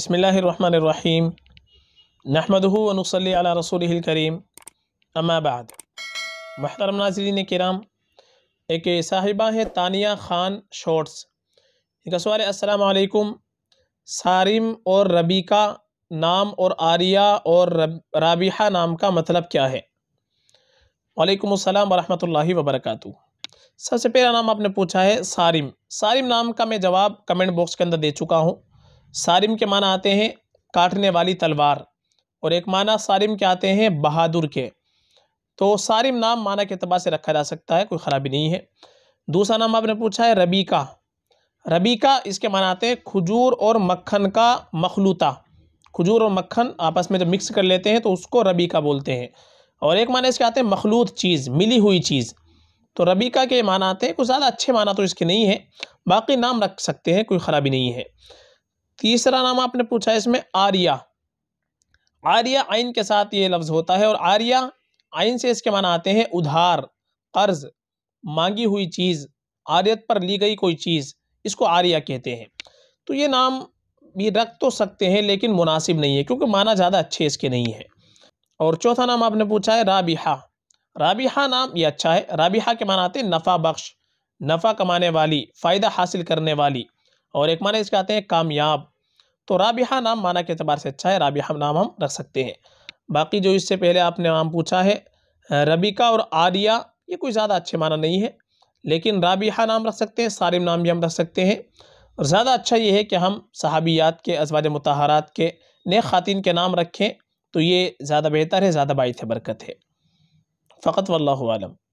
बसमीम नहमदनसली रसूल करीम अमाबाद महतरम नाजरीन कराम एक साहिबा है तानिया ख़ान शॉर्ट्स इनका सवाल असलकुम सारिम और रबीका नाम और आर्या और रब, राबिहा नाम का मतलब क्या है वालेकुम अस्सलाम वरहमतुल्लाहि सबसे पहला नाम आपने पूछा है सारिम सारिम नाम का मैं जवाब कमेंट बॉक्स के अंदर दे चुका हूँ सारिम के माना आते हैं काटने वाली तलवार और एक माना सारिम के आते हैं बहादुर के तो सारिम नाम माना के अतबार से रखा जा सकता है कोई ख़राबी नहीं है दूसरा नाम आपने पूछा है रबी का रबी का इसके माना आते हैं खजूर और मक्खन का मखलूता खजूर और मक्खन आपस में जब मिक्स कर लेते हैं तो उसको रबी का बोलते हैं और एक माना इसके आते हैं मखलूत चीज़ मिली हुई चीज़ तो रबी का के माना आते हैं कुछ ज़्यादा अच्छे माना तो इसके नहीं है बाकी नाम रख सकते हैं कोई ख़राबी नहीं है तीसरा नाम आपने पूछा है इसमें आर्या आर्या आइन के साथ ये लफ्ज़ होता है और आर्या आइन से इसके माना आते हैं उधार कर्ज मांगी हुई चीज़ आर्यत पर ली गई कोई चीज़ इसको आर्या कहते हैं तो ये नाम भी रख तो सकते हैं लेकिन मुनासिब नहीं है क्योंकि माना ज़्यादा अच्छे इसके नहीं है और चौथा नाम आपने पूछा है राबिहा राबिहा नाम ये अच्छा है राबिहा के माना आते हैं नफ़ा बख्श नफ़ा कमाने वाली फ़ायदा हासिल करने वाली और एक माना इसके आते हैं कामयाब तो राबिहा नाम माना के अतबार से अच्छा है राबिहा नाम हम रख सकते हैं बाकी जो इससे पहले आपने नाम पूछा है रबिका और आरिया ये कोई ज़्यादा अच्छे माना नहीं है लेकिन राबिहा नाम रख सकते हैं सारिम नाम भी हम रख सकते हैं और ज़्यादा अच्छा ये है कि हम सहाबियात के अजवाज मतहारात के नए ख़ातिन के नाम रखें तो ये ज़्यादा बेहतर है ज़्यादा बाइस बरकत है फ़कत वल्लम